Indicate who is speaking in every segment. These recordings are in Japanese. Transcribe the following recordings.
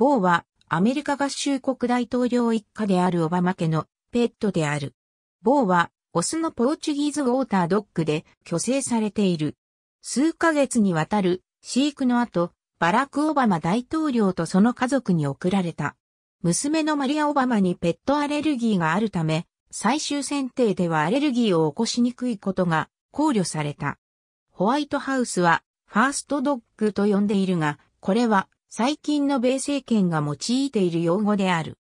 Speaker 1: ボーはアメリカ合衆国大統領一家であるオバマ家のペットである。ボーはオスのポーチュギーズウォータードッグで虚勢されている。数ヶ月にわたる飼育の後、バラク・オバマ大統領とその家族に送られた。娘のマリア・オバマにペットアレルギーがあるため、最終選定ではアレルギーを起こしにくいことが考慮された。ホワイトハウスはファーストドッグと呼んでいるが、これは最近の米政権が用いている用語である。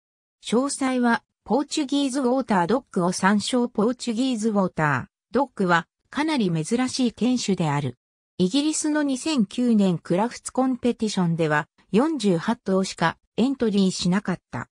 Speaker 1: 詳細は、ポーチュギーズウォータードッグを参照ポーチュギーズウォータードッグはかなり珍しい犬種である。イギリスの2009年クラフツコンペティションでは48頭しかエントリーしなかった。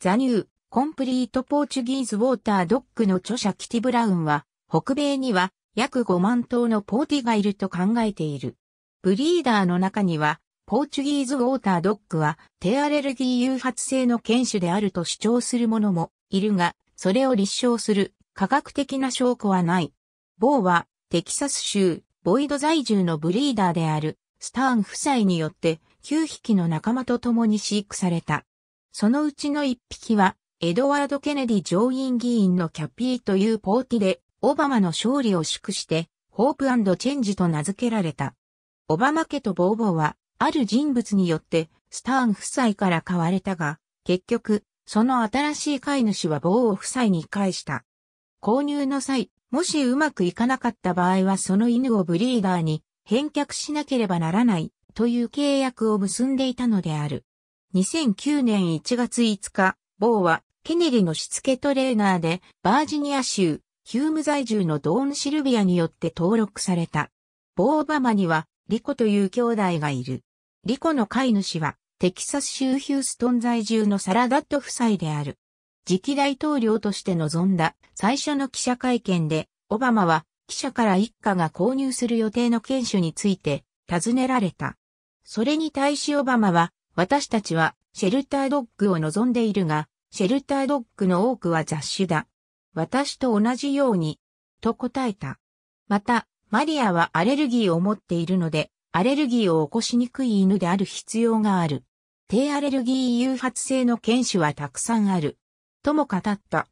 Speaker 1: ザニュー、コンプリートポーチュギーズウォータードッグの著者キティ・ブラウンは北米には約5万頭のポーティがいると考えている。ブリーダーの中にはポーチュギーズウォータードッグは低アレルギー誘発性の犬種であると主張する者もいるが、それを立証する科学的な証拠はない。ボーはテキサス州ボイド在住のブリーダーであるスターン夫妻によって9匹の仲間と共に飼育された。そのうちの1匹はエドワード・ケネディ上院議員のキャピーというポーティでオバマの勝利を祝してホープチェンジと名付けられた。オバマ家とボーボーはある人物によって、スターン夫妻から買われたが、結局、その新しい飼い主は某を夫妻に返した。購入の際、もしうまくいかなかった場合はその犬をブリーダーに返却しなければならないという契約を結んでいたのである。2009年1月5日、某はケネリのしつけトレーナーでバージニア州ヒューム在住のドーン・シルビアによって登録された。某ー・バマにはリコという兄弟がいる。リコの飼い主は、テキサス州ヒューストン在住のサラダット夫妻である。次期大統領として臨んだ最初の記者会見で、オバマは記者から一家が購入する予定の犬種について尋ねられた。それに対しオバマは、私たちはシェルタードッグを望んでいるが、シェルタードッグの多くは雑種だ。私と同じように、と答えた。また、マリアはアレルギーを持っているので、アレルギーを起こしにくい犬である必要がある。低アレルギー誘発性の犬種はたくさんある。とも語った。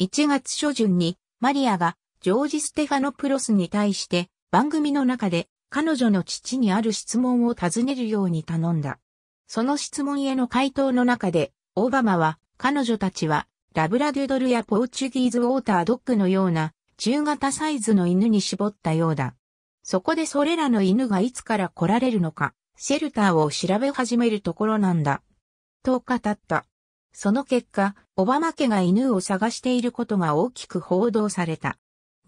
Speaker 1: 1月初旬にマリアがジョージ・ステファノプロスに対して番組の中で彼女の父にある質問を尋ねるように頼んだ。その質問への回答の中でオバマは彼女たちはラブラデュドルやポーチュギーズウォータードッグのような中型サイズの犬に絞ったようだ。そこでそれらの犬がいつから来られるのか、シェルターを調べ始めるところなんだ。と語った。その結果、オバマ家が犬を探していることが大きく報道された。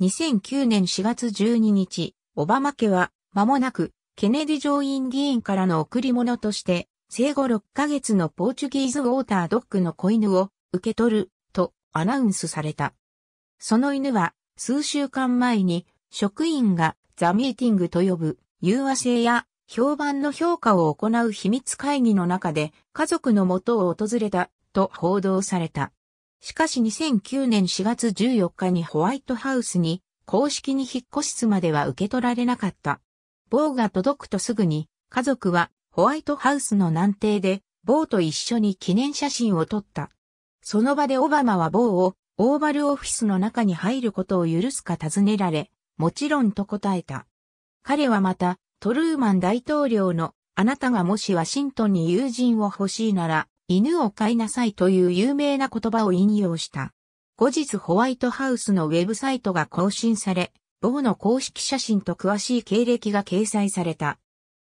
Speaker 1: 2009年4月12日、オバマ家は、間もなく、ケネディ上院議員からの贈り物として、生後6ヶ月のポーチュギーズウォータードッグの子犬を受け取るとアナウンスされた。その犬は数週間前に職員がザミーティングと呼ぶ融和性や評判の評価を行う秘密会議の中で家族の元を訪れたと報道された。しかし2009年4月14日にホワイトハウスに公式に引っ越すまでは受け取られなかった。棒が届くとすぐに家族はホワイトハウスの南庭で棒と一緒に記念写真を撮った。その場でオバマは棒をオーバルオフィスの中に入ることを許すか尋ねられ、もちろんと答えた。彼はまた、トルーマン大統領の、あなたがもしワシントンに友人を欲しいなら、犬を飼いなさいという有名な言葉を引用した。後日ホワイトハウスのウェブサイトが更新され、ボーの公式写真と詳しい経歴が掲載された。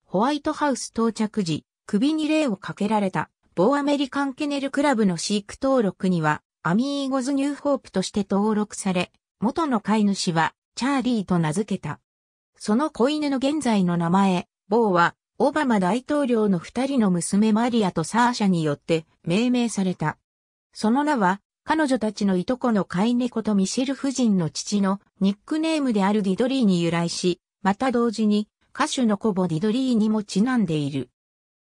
Speaker 1: ホワイトハウス到着時、首に霊をかけられた、ボーアメリカンケネルクラブの飼育登録には、アミーゴズニューホープとして登録され、元の飼い主はチャーリーと名付けた。その子犬の現在の名前、ボーは、オバマ大統領の二人の娘マリアとサーシャによって命名された。その名は、彼女たちのいとこの飼い猫とミシェル夫人の父のニックネームであるディドリーに由来し、また同時に歌手のコボディドリーにもちなんでいる。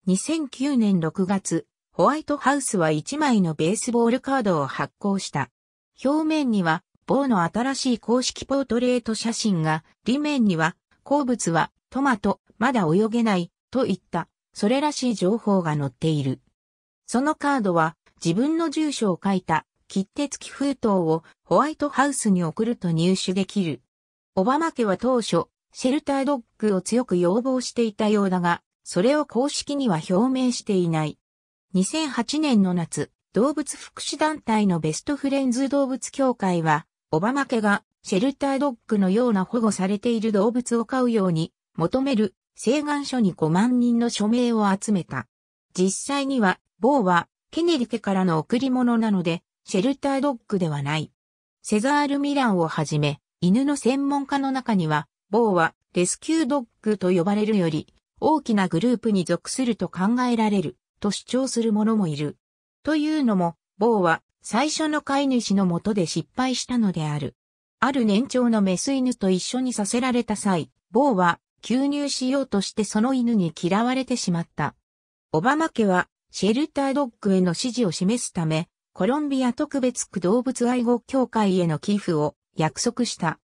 Speaker 1: 2009年6月、ホワイトハウスは1枚のベースボールカードを発行した。表面には、ボーの新しい公式ポートレート写真が、裏面には、好物は、トマト、まだ泳げない、といった、それらしい情報が載っている。そのカードは、自分の住所を書いた、切手付き封筒をホワイトハウスに送ると入手できる。オバマ家は当初、シェルタードッグを強く要望していたようだが、それを公式には表明していない。2008年の夏、動物福祉団体のベストフレンズ動物協会は、オバマ家がシェルタードッグのような保護されている動物を飼うように求める請願書に5万人の署名を集めた。実際には、某はケネリ家からの贈り物なので、シェルタードッグではない。セザール・ミランをはじめ、犬の専門家の中には、某はレスキュードッグと呼ばれるより大きなグループに属すると考えられると主張する者もいる。というのも、某は最初の飼い主のもとで失敗したのである。ある年長のメス犬と一緒にさせられた際、某は吸入しようとしてその犬に嫌われてしまった。オバマ家はシェルタードッグへの支持を示すため、コロンビア特別区動物愛護協会への寄付を約束した。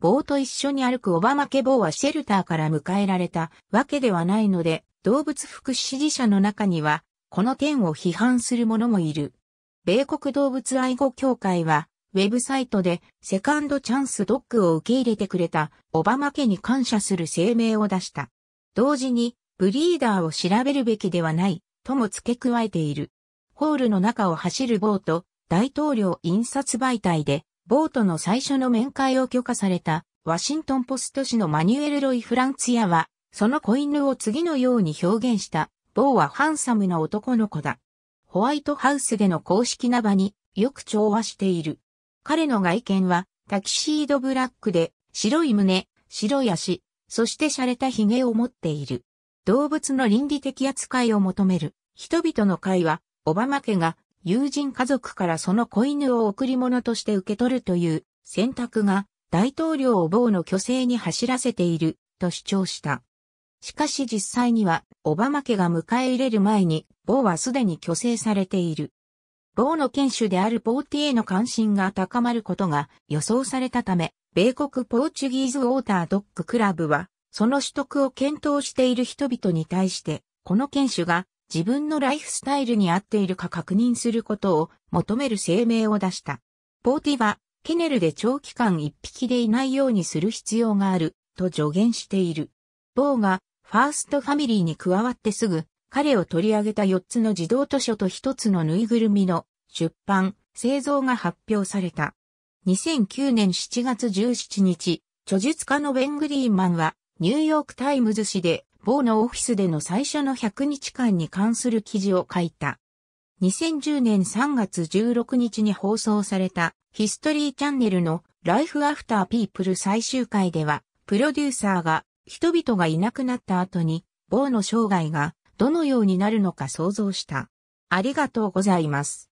Speaker 1: 棒と一緒に歩くオバマ家棒はシェルターから迎えられたわけではないので、動物福祉支持者の中には、この点を批判する者もいる。米国動物愛護協会は、ウェブサイトでセカンドチャンスドッグを受け入れてくれたオバマ家に感謝する声明を出した。同時に、ブリーダーを調べるべきではない、とも付け加えている。ホールの中を走るボート、大統領印刷媒体で、ボートの最初の面会を許可された、ワシントンポスト紙のマニュエル・ロイ・フランツヤは、その子犬を次のように表現した、某はハンサムな男の子だ。ホワイトハウスでの公式な場によく調和している。彼の外見はタキシードブラックで白い胸、白い足、そして洒落た髭を持っている。動物の倫理的扱いを求める人々の会は、オバマ家が友人家族からその子犬を贈り物として受け取るという選択が大統領を某の虚勢に走らせていると主張した。しかし実際には、オバマ家が迎え入れる前に、ボーはすでに虚勢されている。ボーの犬種であるポーティへの関心が高まることが予想されたため、米国ポーチュギーズウォータードッグクラブは、その取得を検討している人々に対して、この犬種が自分のライフスタイルに合っているか確認することを求める声明を出した。ポーティは、ケネルで長期間一匹でいないようにする必要がある、と助言している。ボがファーストファミリーに加わってすぐ、彼を取り上げた4つの児童図書と1つのぬいぐるみの出版、製造が発表された。2009年7月17日、著述家のベン・グリーマンは、ニューヨークタイムズ紙で、某のオフィスでの最初の100日間に関する記事を書いた。2010年3月16日に放送されたヒストリーチャンネルのライフアフターピープル最終回では、プロデューサーが人々がいなくなった後に、某の生涯がどのようになるのか想像した。ありがとうございます。